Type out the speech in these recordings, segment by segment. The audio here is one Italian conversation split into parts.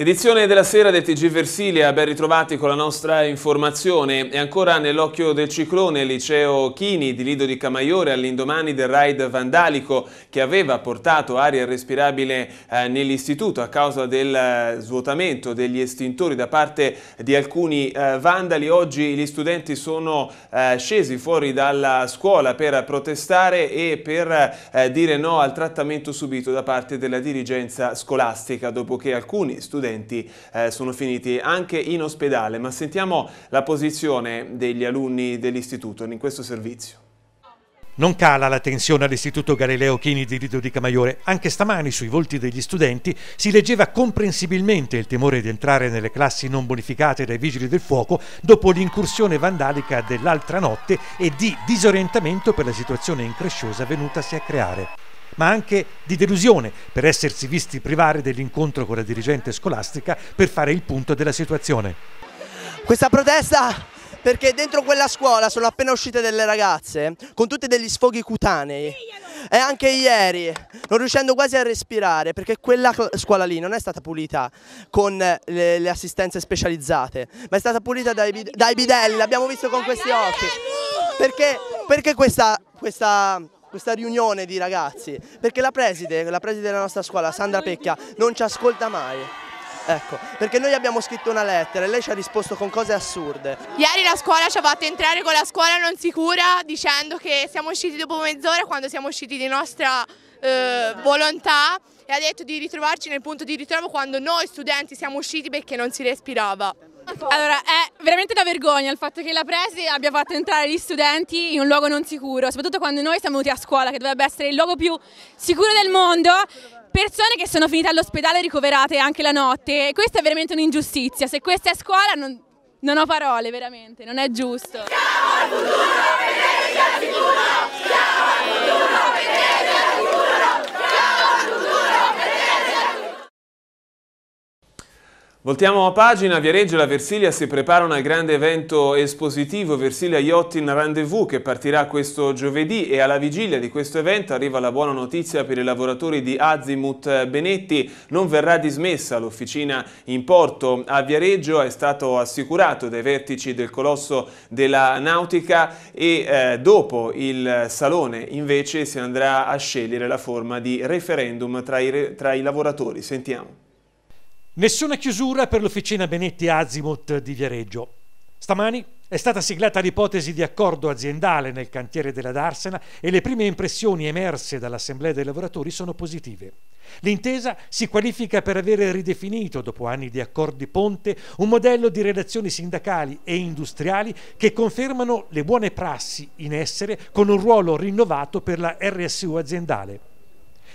Edizione della sera del TG Versilia, ben ritrovati con la nostra informazione. E ancora nell'occhio del ciclone liceo Chini di Lido di Camaiore all'indomani del raid vandalico che aveva portato aria respirabile eh, nell'istituto a causa del eh, svuotamento degli estintori da parte di alcuni eh, vandali. Oggi gli studenti sono eh, scesi fuori dalla scuola per protestare e per eh, dire no al trattamento subito da parte della dirigenza scolastica dopo che alcuni studenti studenti eh, sono finiti anche in ospedale, ma sentiamo la posizione degli alunni dell'istituto in questo servizio. Non cala la tensione all'Istituto Galileo Chini di Rito di Camaiore. Anche stamani sui volti degli studenti si leggeva comprensibilmente il timore di entrare nelle classi non bonificate dai vigili del fuoco dopo l'incursione vandalica dell'altra notte e di disorientamento per la situazione incresciosa venutasi a creare ma anche di delusione per essersi visti privare dell'incontro con la dirigente scolastica per fare il punto della situazione. Questa protesta perché dentro quella scuola sono appena uscite delle ragazze con tutti degli sfoghi cutanei e anche ieri non riuscendo quasi a respirare perché quella scuola lì non è stata pulita con eh, le, le assistenze specializzate ma è stata pulita dai, dai bidelli l'abbiamo visto con questi occhi perché, perché questa, questa questa riunione di ragazzi, perché la preside, la preside della nostra scuola, Sandra Pecchia, non ci ascolta mai. Ecco, perché noi abbiamo scritto una lettera e lei ci ha risposto con cose assurde. Ieri la scuola ci ha fatto entrare con la scuola non sicura dicendo che siamo usciti dopo mezz'ora quando siamo usciti di nostra eh, volontà e ha detto di ritrovarci nel punto di ritrovo quando noi studenti siamo usciti perché non si respirava. Allora, è veramente una vergogna il fatto che la Presi abbia fatto entrare gli studenti in un luogo non sicuro, soprattutto quando noi siamo venuti a scuola, che dovrebbe essere il luogo più sicuro del mondo, persone che sono finite all'ospedale ricoverate anche la notte. Questa è veramente un'ingiustizia. Se questa è scuola non, non ho parole, veramente, non è giusto. Siamo il futuro, Venezia sicura! Voltiamo a pagina, Viareggio e la Versilia si preparano al grande evento espositivo Versilia Yachting Rendezvous che partirà questo giovedì e alla vigilia di questo evento arriva la buona notizia per i lavoratori di Azimut Benetti, non verrà dismessa l'officina in porto a Viareggio, è stato assicurato dai vertici del colosso della nautica e eh, dopo il salone invece si andrà a scegliere la forma di referendum tra i, tra i lavoratori, sentiamo. Nessuna chiusura per l'officina Benetti Azimut di Viareggio. Stamani è stata siglata l'ipotesi di accordo aziendale nel cantiere della Darsena e le prime impressioni emerse dall'Assemblea dei lavoratori sono positive. L'intesa si qualifica per avere ridefinito, dopo anni di accordi ponte, un modello di relazioni sindacali e industriali che confermano le buone prassi in essere con un ruolo rinnovato per la RSU aziendale.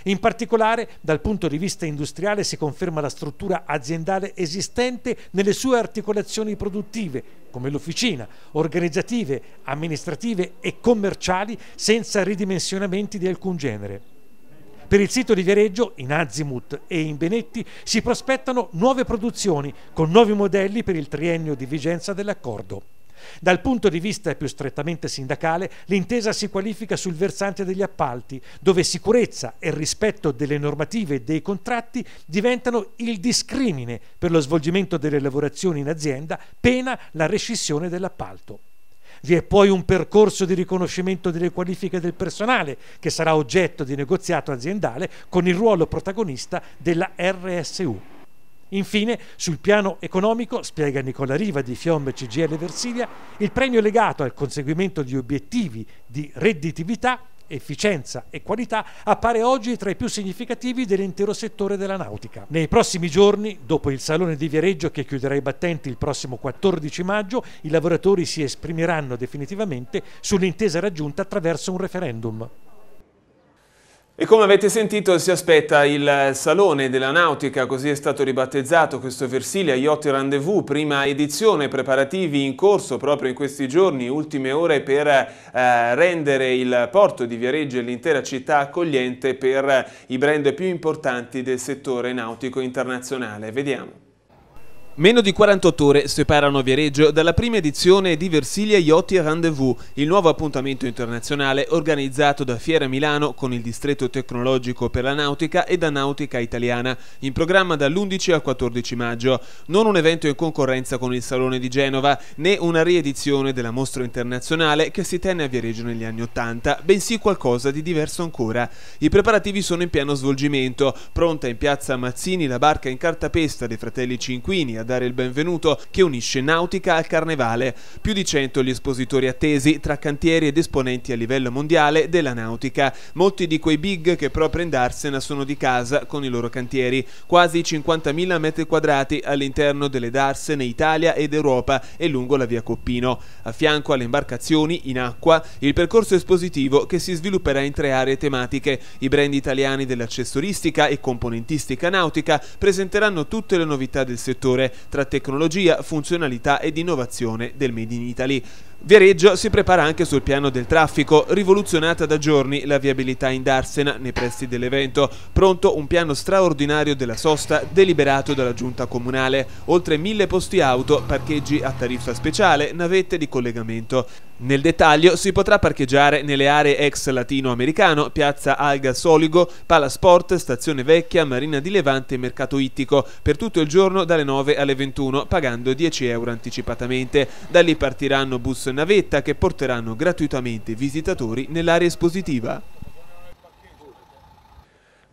In particolare, dal punto di vista industriale si conferma la struttura aziendale esistente nelle sue articolazioni produttive, come l'officina, organizzative, amministrative e commerciali, senza ridimensionamenti di alcun genere. Per il sito di Viareggio, in Azimut e in Benetti, si prospettano nuove produzioni con nuovi modelli per il triennio di vigenza dell'accordo. Dal punto di vista più strettamente sindacale, l'intesa si qualifica sul versante degli appalti, dove sicurezza e rispetto delle normative e dei contratti diventano il discrimine per lo svolgimento delle lavorazioni in azienda, pena la rescissione dell'appalto. Vi è poi un percorso di riconoscimento delle qualifiche del personale, che sarà oggetto di negoziato aziendale con il ruolo protagonista della RSU. Infine, sul piano economico, spiega Nicola Riva di Fiom CGL Versilia, il premio legato al conseguimento di obiettivi di redditività, efficienza e qualità appare oggi tra i più significativi dell'intero settore della nautica. Nei prossimi giorni, dopo il Salone di Viareggio che chiuderà i battenti il prossimo 14 maggio, i lavoratori si esprimeranno definitivamente sull'intesa raggiunta attraverso un referendum. E come avete sentito si aspetta il Salone della Nautica, così è stato ribattezzato questo Versilia Yacht Rendezvous, prima edizione, preparativi in corso proprio in questi giorni, ultime ore per eh, rendere il porto di Viareggio e l'intera città accogliente per i brand più importanti del settore nautico internazionale. Vediamo. Meno di 48 ore separano Viareggio dalla prima edizione di Versilia Yachty Rendezvous, il nuovo appuntamento internazionale organizzato da Fiera Milano con il distretto tecnologico per la nautica e da Nautica Italiana, in programma dall'11 al 14 maggio. Non un evento in concorrenza con il Salone di Genova, né una riedizione della mostra internazionale che si tenne a Viareggio negli anni Ottanta, bensì qualcosa di diverso ancora. I preparativi sono in pieno svolgimento, pronta in piazza Mazzini la barca in cartapesta dei fratelli Cinquini a a dare il benvenuto che unisce Nautica al Carnevale. Più di 100 gli espositori attesi tra cantieri ed esponenti a livello mondiale della nautica. Molti di quei big che proprio in Darsena sono di casa con i loro cantieri. Quasi 50.000 metri quadrati all'interno delle darsene Italia ed Europa e lungo la via Coppino. A fianco alle imbarcazioni, in acqua, il percorso espositivo che si svilupperà in tre aree tematiche. I brand italiani dell'accessoristica e componentistica nautica presenteranno tutte le novità del settore tra tecnologia, funzionalità ed innovazione del Made in Italy. Viareggio si prepara anche sul piano del traffico, rivoluzionata da giorni la viabilità in Darsena nei pressi dell'evento, pronto un piano straordinario della sosta deliberato dalla giunta comunale, oltre mille posti auto, parcheggi a tariffa speciale, navette di collegamento. Nel dettaglio si potrà parcheggiare nelle aree ex latinoamericano, piazza Alga Soligo, Palasport, Stazione Vecchia, Marina di Levante e Mercato Ittico, per tutto il giorno dalle 9 alle 21, pagando 10 euro anticipatamente. Da lì partiranno bus navetta che porteranno gratuitamente visitatori nell'area espositiva.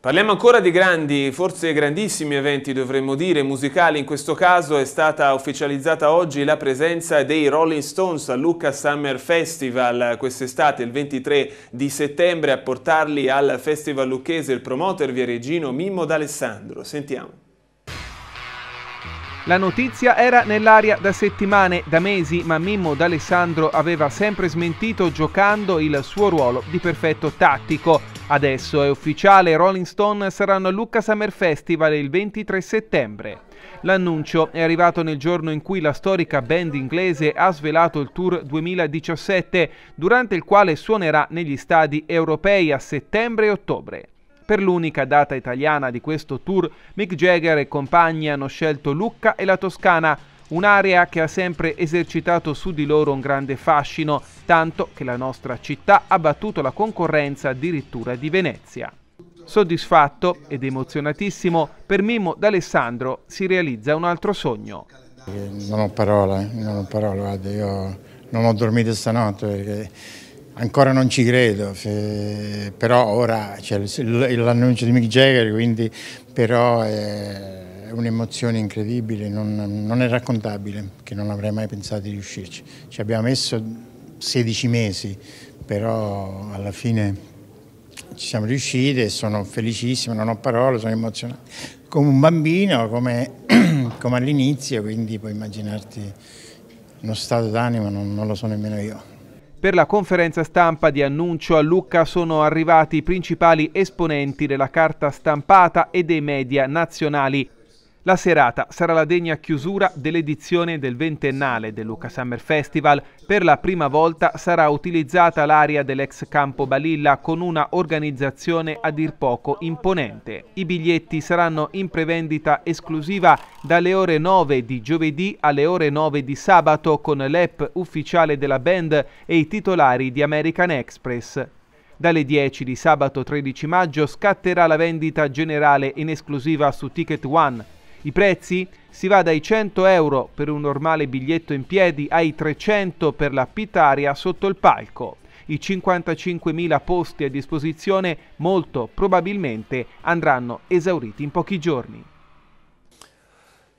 Parliamo ancora di grandi, forse grandissimi eventi dovremmo dire, musicali in questo caso è stata ufficializzata oggi la presenza dei Rolling Stones al Lucca Summer Festival quest'estate il 23 di settembre a portarli al Festival Lucchese il promoter via Regino Mimmo D'Alessandro, sentiamo. La notizia era nell'aria da settimane, da mesi, ma Mimmo D'Alessandro aveva sempre smentito giocando il suo ruolo di perfetto tattico. Adesso è ufficiale, Rolling Stone saranno al Lucca Summer Festival il 23 settembre. L'annuncio è arrivato nel giorno in cui la storica band inglese ha svelato il tour 2017, durante il quale suonerà negli stadi europei a settembre e ottobre. Per l'unica data italiana di questo tour, Mick Jagger e compagni hanno scelto Lucca e la Toscana, un'area che ha sempre esercitato su di loro un grande fascino, tanto che la nostra città ha battuto la concorrenza addirittura di Venezia. Soddisfatto ed emozionatissimo, per Mimmo d'Alessandro si realizza un altro sogno. Non ho parole, eh, non ho parole, guarda, io non ho dormito stanotte perché Ancora non ci credo, eh, però ora c'è l'annuncio di Mick Jagger, quindi però è un'emozione incredibile, non, non, è raccontabile, che non avrei mai pensato di riuscirci. Ci abbiamo messo 16 mesi, però alla fine ci siamo riusciti e sono felicissimo, non ho parole, sono emozionato. Come un bambino, come, come all'inizio, quindi puoi immaginarti uno stato d'animo, non, non lo so nemmeno io. Per la conferenza stampa di annuncio a Lucca sono arrivati i principali esponenti della carta stampata e dei media nazionali. La serata sarà la degna chiusura dell'edizione del ventennale del Luca Summer Festival. Per la prima volta sarà utilizzata l'area dell'ex campo Balilla con una organizzazione a dir poco imponente. I biglietti saranno in prevendita esclusiva dalle ore 9 di giovedì alle ore 9 di sabato con l'app ufficiale della band e i titolari di American Express. Dalle 10 di sabato 13 maggio scatterà la vendita generale in esclusiva su Ticket One i prezzi? Si va dai 100 euro per un normale biglietto in piedi ai 300 per la pitaria sotto il palco. I 55.000 posti a disposizione molto probabilmente andranno esauriti in pochi giorni.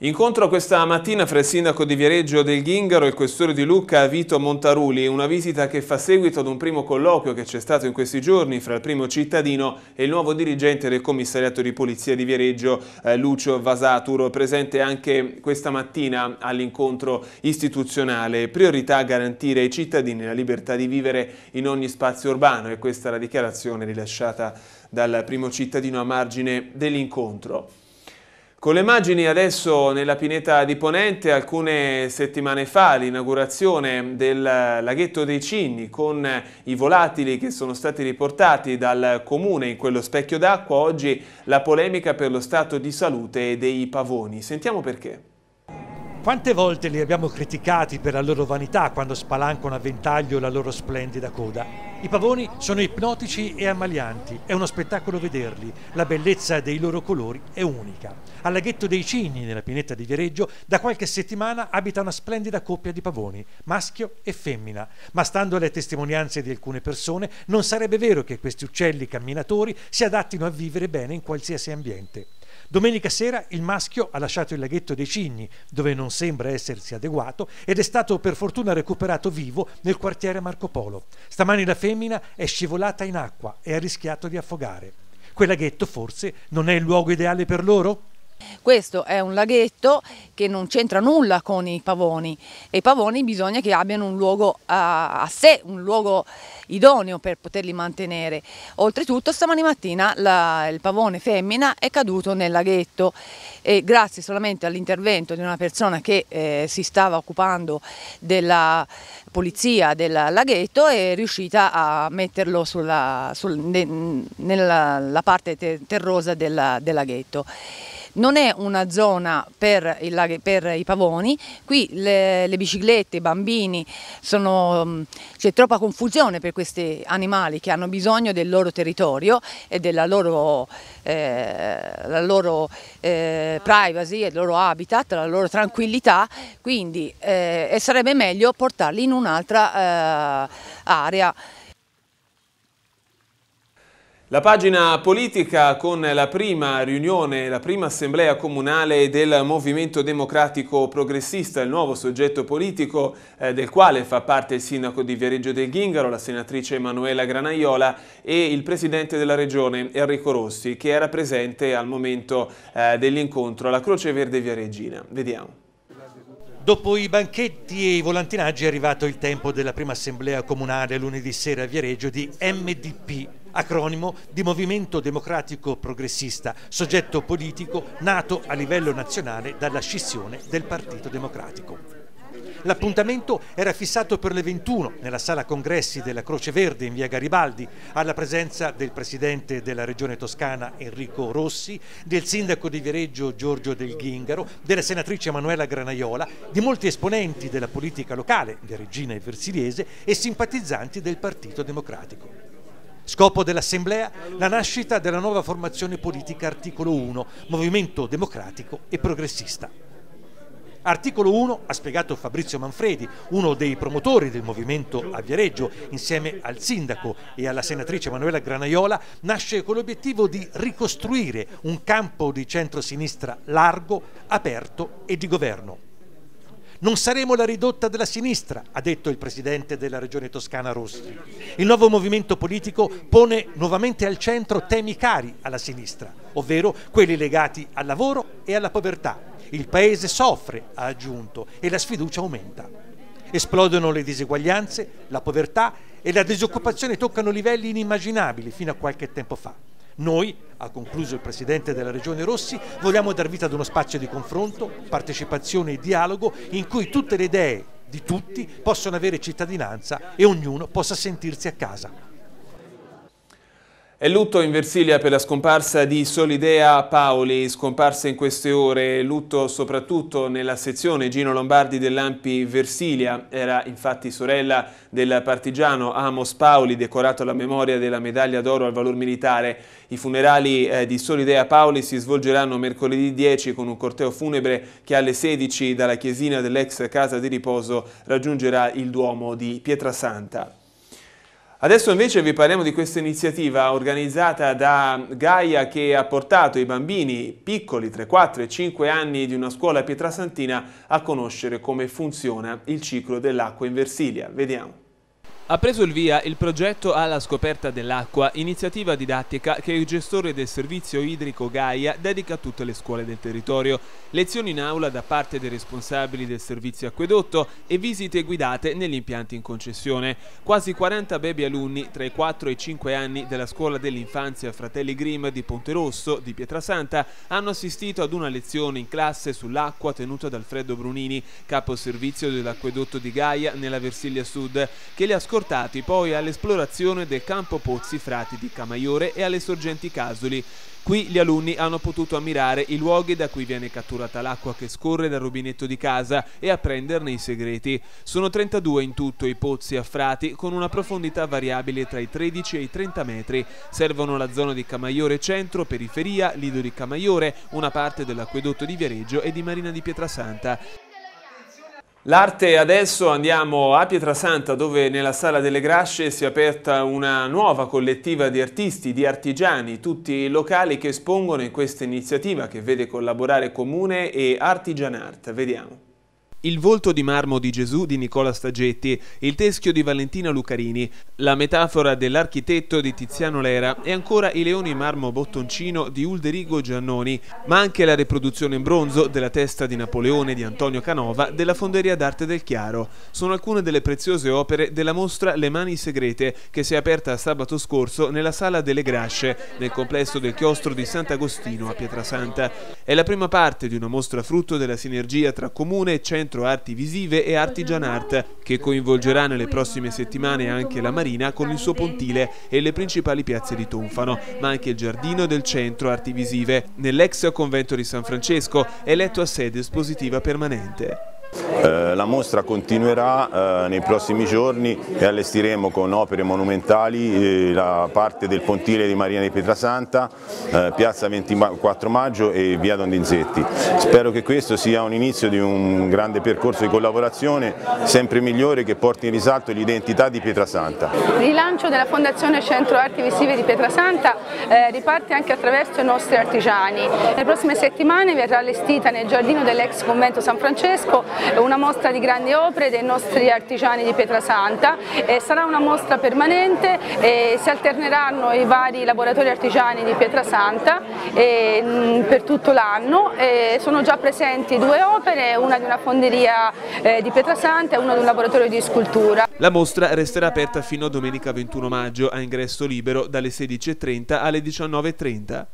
Incontro questa mattina fra il sindaco di Viareggio del Ghingaro e il questore di Lucca Vito Montaruli, una visita che fa seguito ad un primo colloquio che c'è stato in questi giorni fra il primo cittadino e il nuovo dirigente del commissariato di polizia di Viareggio eh, Lucio Vasaturo, presente anche questa mattina all'incontro istituzionale. Priorità garantire ai cittadini la libertà di vivere in ogni spazio urbano e questa è la dichiarazione rilasciata dal primo cittadino a margine dell'incontro. Con le immagini adesso nella pineta di Ponente, alcune settimane fa l'inaugurazione del laghetto dei Cigni con i volatili che sono stati riportati dal comune in quello specchio d'acqua, oggi la polemica per lo stato di salute dei pavoni. Sentiamo perché. Quante volte li abbiamo criticati per la loro vanità quando spalancano a ventaglio la loro splendida coda? I pavoni sono ipnotici e ammalianti, è uno spettacolo vederli, la bellezza dei loro colori è unica. Al laghetto dei Cigni, nella pineta di Viareggio, da qualche settimana abita una splendida coppia di pavoni, maschio e femmina, ma stando alle testimonianze di alcune persone non sarebbe vero che questi uccelli camminatori si adattino a vivere bene in qualsiasi ambiente. Domenica sera il maschio ha lasciato il laghetto dei Cigni, dove non sembra essersi adeguato, ed è stato per fortuna recuperato vivo nel quartiere Marco Polo. Stamani la femmina è scivolata in acqua e ha rischiato di affogare. Quel laghetto forse non è il luogo ideale per loro? Questo è un laghetto che non c'entra nulla con i pavoni e i pavoni bisogna che abbiano un luogo a, a sé, un luogo idoneo per poterli mantenere. Oltretutto stamani mattina la, il pavone femmina è caduto nel laghetto e grazie solamente all'intervento di una persona che eh, si stava occupando della pulizia del laghetto è riuscita a metterlo sulla, sul, ne, nella parte ter terrosa del, del laghetto non è una zona per, il, per i pavoni, qui le, le, biciclette, i bambini, mm, c'è troppa confusione per questi animali che hanno bisogno del loro territorio e della loro, eh, la loro eh, privacy, il loro habitat, la loro tranquillità, quindi eh, sarebbe meglio portarli in un'altra eh, area. La pagina politica con la prima riunione, la prima assemblea comunale del Movimento Democratico Progressista, il nuovo soggetto politico eh, del quale fa parte il sindaco di Viareggio del Ghingaro, la senatrice Emanuela Granaiola e il presidente della regione Enrico Rossi che era presente al momento eh, dell'incontro alla Croce Verde Viareggina. Vediamo. Dopo i banchetti e i volantinaggi è arrivato il tempo della prima assemblea comunale lunedì sera a Viareggio di MDP acronimo di Movimento Democratico Progressista, soggetto politico nato a livello nazionale dalla scissione del Partito Democratico. L'appuntamento era fissato per le 21 nella sala congressi della Croce Verde in via Garibaldi, alla presenza del presidente della regione toscana Enrico Rossi, del sindaco di Viareggio Giorgio Del Ghingaro, della senatrice Emanuela Granaiola, di molti esponenti della politica locale, Viareggina e Versiliese, e simpatizzanti del Partito Democratico. Scopo dell'Assemblea? La nascita della nuova formazione politica articolo 1, Movimento Democratico e Progressista. Articolo 1 ha spiegato Fabrizio Manfredi, uno dei promotori del movimento a Viareggio, insieme al sindaco e alla senatrice Manuela Granaiola, nasce con l'obiettivo di ricostruire un campo di centrosinistra largo, aperto e di governo. Non saremo la ridotta della sinistra, ha detto il presidente della regione toscana Rossi. Il nuovo movimento politico pone nuovamente al centro temi cari alla sinistra, ovvero quelli legati al lavoro e alla povertà. Il paese soffre, ha aggiunto, e la sfiducia aumenta. Esplodono le diseguaglianze, la povertà e la disoccupazione toccano livelli inimmaginabili fino a qualche tempo fa. Noi, ha concluso il Presidente della Regione Rossi, vogliamo dar vita ad uno spazio di confronto, partecipazione e dialogo in cui tutte le idee di tutti possono avere cittadinanza e ognuno possa sentirsi a casa. È lutto in Versilia per la scomparsa di Solidea Paoli, scomparsa in queste ore, lutto soprattutto nella sezione Gino Lombardi dell'Ampi Versilia, era infatti sorella del partigiano Amos Paoli, decorato alla memoria della medaglia d'oro al valor militare. I funerali eh, di Solidea Paoli si svolgeranno mercoledì 10 con un corteo funebre che alle 16 dalla chiesina dell'ex casa di riposo raggiungerà il Duomo di Pietrasanta. Adesso invece vi parliamo di questa iniziativa organizzata da Gaia che ha portato i bambini piccoli 3, 4 e 5 anni di una scuola pietrasantina a conoscere come funziona il ciclo dell'acqua in Versilia. Vediamo. Ha preso il via il progetto alla scoperta dell'acqua, iniziativa didattica che il gestore del servizio idrico Gaia dedica a tutte le scuole del territorio, lezioni in aula da parte dei responsabili del servizio acquedotto e visite guidate negli impianti in concessione. Quasi 40 baby alunni tra i 4 e i 5 anni della scuola dell'infanzia Fratelli Grimm di Ponte Rosso di Pietrasanta hanno assistito ad una lezione in classe sull'acqua tenuta da Alfredo Brunini, capo servizio dell'acquedotto di Gaia nella Versilia Sud, che li ha scortati poi all'esplorazione del campo Pozzi Frati di Camaiore e alle sorgenti Casoli. Qui gli alunni hanno potuto ammirare i luoghi da cui viene catturata l'acqua che scorre dal rubinetto di casa e apprenderne i segreti. Sono 32 in tutto i pozzi a Frati con una profondità variabile tra i 13 e i 30 metri. Servono la zona di Camaiore Centro, periferia, Lido di Camaiore, una parte dell'acquedotto di Viareggio e di Marina di Pietrasanta. L'arte adesso andiamo a Pietrasanta dove nella Sala delle Grasce si è aperta una nuova collettiva di artisti, di artigiani, tutti locali che espongono in questa iniziativa che vede collaborare comune e artigianart. Vediamo. Il volto di marmo di Gesù di Nicola Stagetti, il teschio di Valentina Lucarini, la metafora dell'architetto di Tiziano Lera e ancora i leoni in marmo bottoncino di Ulderigo Giannoni, ma anche la riproduzione in bronzo della testa di Napoleone di Antonio Canova della Fonderia d'Arte del Chiaro. Sono alcune delle preziose opere della mostra Le Mani Segrete che si è aperta sabato scorso nella Sala delle Grasce, nel complesso del chiostro di Sant'Agostino a Pietrasanta. È la prima parte di una mostra frutto della sinergia tra comune e centro Centro Arti Visive e Artigian Art, che coinvolgerà nelle prossime settimane anche la Marina con il suo pontile e le principali piazze di Tonfano, ma anche il giardino del Centro Arti Visive, nell'ex convento di San Francesco, eletto a sede espositiva permanente. Eh, la mostra continuerà eh, nei prossimi giorni e allestiremo con opere monumentali eh, la parte del pontile di Marina di Pietrasanta, piazza 24 maggio e via Don Dinzetti. Spero che questo sia un inizio di un grande percorso di collaborazione sempre migliore che porti in risalto l'identità di Pietrasanta. Il rilancio della Fondazione Centro Arti Visive di Pietrasanta riparte anche attraverso i nostri artigiani. Le prossime settimane verrà allestita nel giardino dell'ex convento San Francesco una mostra di grandi opere dei nostri artigiani di Pietrasanta, eh, sarà una mostra permanente, eh, si alterneranno i vari laboratori artigiani di Pietrasanta eh, per tutto l'anno, sono già presenti due opere, una di una fonderia eh, di Pietrasanta e una di un laboratorio di scultura. La mostra resterà aperta fino a domenica 21 maggio a ingresso libero dalle 16.30 alle 19.30.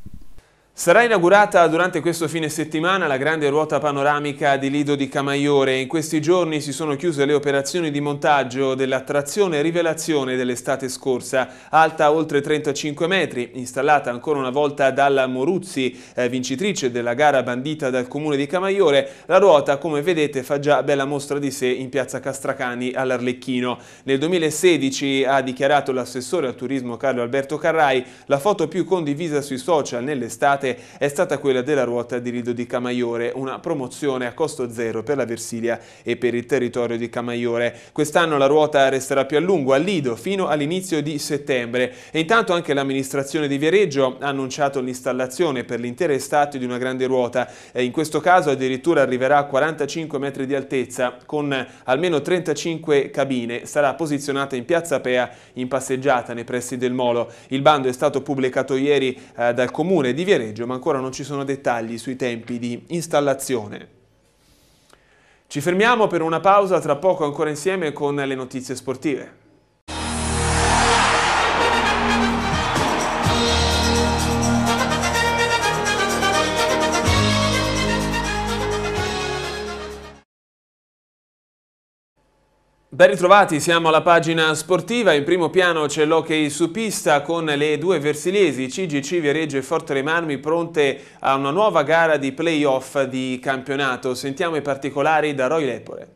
Sarà inaugurata durante questo fine settimana la grande ruota panoramica di Lido di Camaiore. In questi giorni si sono chiuse le operazioni di montaggio dell'attrazione Rivelazione dell'estate scorsa, alta oltre 35 metri, installata ancora una volta dalla Moruzzi, eh, vincitrice della gara bandita dal comune di Camaiore. La ruota, come vedete, fa già bella mostra di sé in piazza Castracani all'Arlecchino. Nel 2016 ha dichiarato l'assessore al turismo Carlo Alberto Carrai la foto più condivisa sui social nell'estate giornate è stata quella della ruota di Lido di Camaiore, una promozione a costo zero per la Versilia e per il territorio di Camaiore. Quest'anno la ruota resterà più a lungo a Lido fino all'inizio di settembre e intanto anche l'amministrazione di Viareggio ha annunciato l'installazione per l'intera estate di una grande ruota e in questo caso addirittura arriverà a 45 metri di altezza con almeno 35 cabine. Sarà posizionata in piazza Pea in passeggiata nei pressi del Molo. Il bando è stato pubblicato ieri eh, dal comune di Viareggio noleggio, ma ancora non ci sono dettagli sui tempi di installazione. Ci fermiamo per una pausa, tra poco ancora insieme con le notizie sportive. Ben ritrovati, siamo alla pagina sportiva, in primo piano c'è l'hockey su pista con le due versiliesi CGC Viareggio e Forte Remarmi pronte a una nuova gara di playoff di campionato. Sentiamo i particolari da Roy Lepore.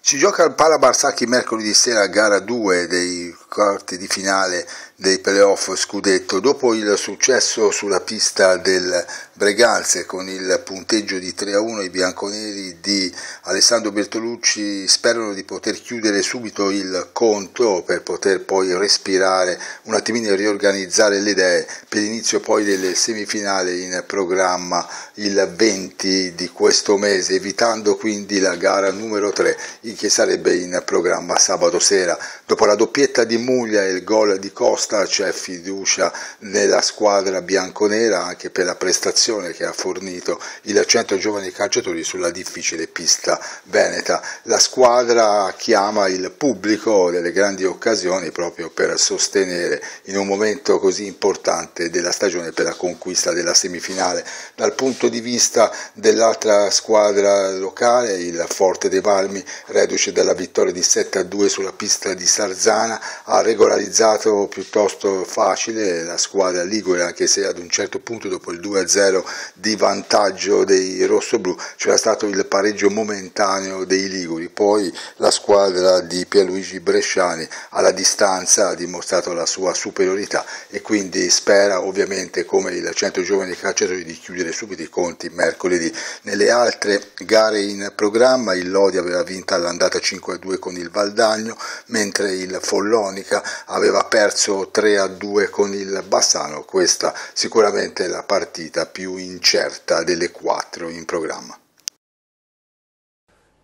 Si gioca al Palabarsacchi mercoledì sera gara 2 dei quarti di finale dei playoff scudetto. Dopo il successo sulla pista del Breganze con il punteggio di 3 a 1 i bianconeri di Alessandro Bertolucci sperano di poter chiudere subito il conto per poter poi respirare un attimino e riorganizzare le idee per l'inizio poi delle semifinali in programma il 20 di questo mese evitando quindi la gara numero 3 che sarebbe in programma sabato sera. Dopo la doppietta di Muglia e il gol di Costa, c'è fiducia nella squadra bianconera anche per la prestazione che ha fornito il centro giovani calciatori sulla difficile pista veneta. La squadra chiama il pubblico delle grandi occasioni proprio per sostenere in un momento così importante della stagione per la conquista della semifinale. Dal punto di vista dell'altra squadra locale, il Forte dei Valmi, reduce dalla vittoria di 7 a 2 sulla pista di Sarzana, ha regolarizzato piuttosto facile la squadra Ligure, anche se ad un certo punto dopo il 2-0 di vantaggio dei rossoblù c'era stato il pareggio momentaneo dei Liguri, poi la squadra di Pierluigi Bresciani alla distanza ha dimostrato la sua superiorità e quindi spera ovviamente come il centro giovani calciatori di chiudere subito i conti mercoledì. Nelle altre gare in programma il Lodi aveva vinta all'andata 5-2 con il Valdagno, mentre il Folloni domenica aveva perso 3 a 2 con il Bassano, questa sicuramente è la partita più incerta delle quattro in programma.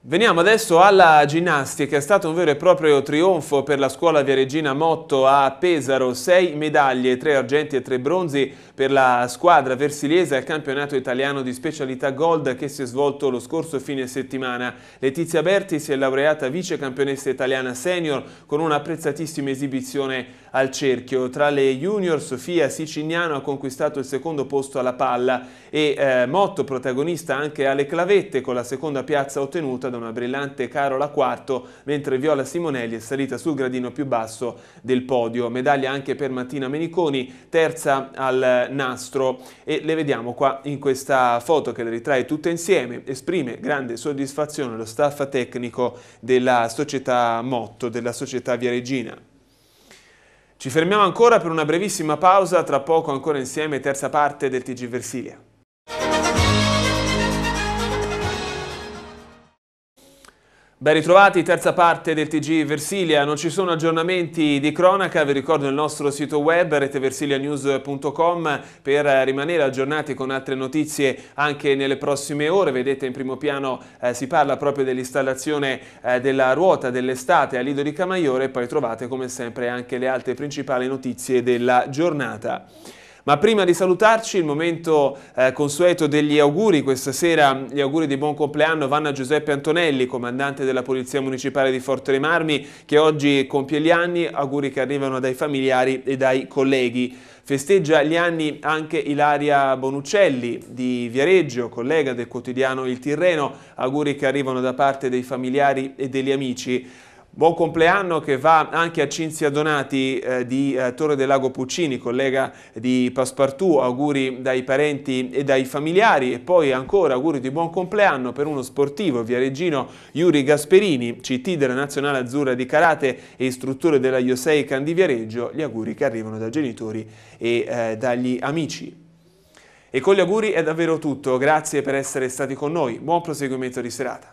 Veniamo adesso alla ginnastica, è stato un vero e proprio trionfo per la scuola Via Regina Motto a Pesaro, 6 medaglie, 3 argenti e 3 bronzi per la squadra versilese al campionato italiano di specialità Gold che si è svolto lo scorso fine settimana. Letizia Berti si è laureata vice campionessa italiana senior con un'apprezzatissima esibizione al cerchio. Tra le junior Sofia Sicignano ha conquistato il secondo posto alla palla e eh, Motto protagonista anche alle clavette con la seconda piazza ottenuta da una brillante Carola Quarto mentre Viola Simonelli è salita sul gradino più basso del podio. Medaglia anche per Mattina Meniconi, terza al nastro e le vediamo qua in questa foto che le ritrae tutte insieme. Esprime grande soddisfazione lo staff tecnico della società Motto, della società Viareggina. Ci fermiamo ancora per una brevissima pausa, tra poco ancora insieme terza parte del TG Versilia. Ben ritrovati, terza parte del TG Versilia, non ci sono aggiornamenti di cronaca, vi ricordo il nostro sito web reteversilianews.com per rimanere aggiornati con altre notizie anche nelle prossime ore, vedete in primo piano eh, si parla proprio dell'installazione eh, della ruota dell'estate a Lido di Camaiore e poi trovate come sempre anche le altre principali notizie della giornata. Ma prima di salutarci, il momento eh, consueto degli auguri. Questa sera gli auguri di buon compleanno vanno a Giuseppe Antonelli, comandante della Polizia Municipale di Forte dei Marmi, che oggi compie gli anni, auguri che arrivano dai familiari e dai colleghi. Festeggia gli anni anche Ilaria Bonuccelli di Viareggio, collega del quotidiano Il Tirreno, auguri che arrivano da parte dei familiari e degli amici. Buon compleanno che va anche a Cinzia Donati eh, di eh, Torre del Lago Puccini, collega di Passepartout, auguri dai parenti e dai familiari e poi ancora auguri di buon compleanno per uno sportivo viareggino Yuri Gasperini, CT della Nazionale Azzurra di Karate e istruttore della Iosei Viareggio, gli auguri che arrivano dai genitori e eh, dagli amici. E con gli auguri è davvero tutto, grazie per essere stati con noi, buon proseguimento di serata.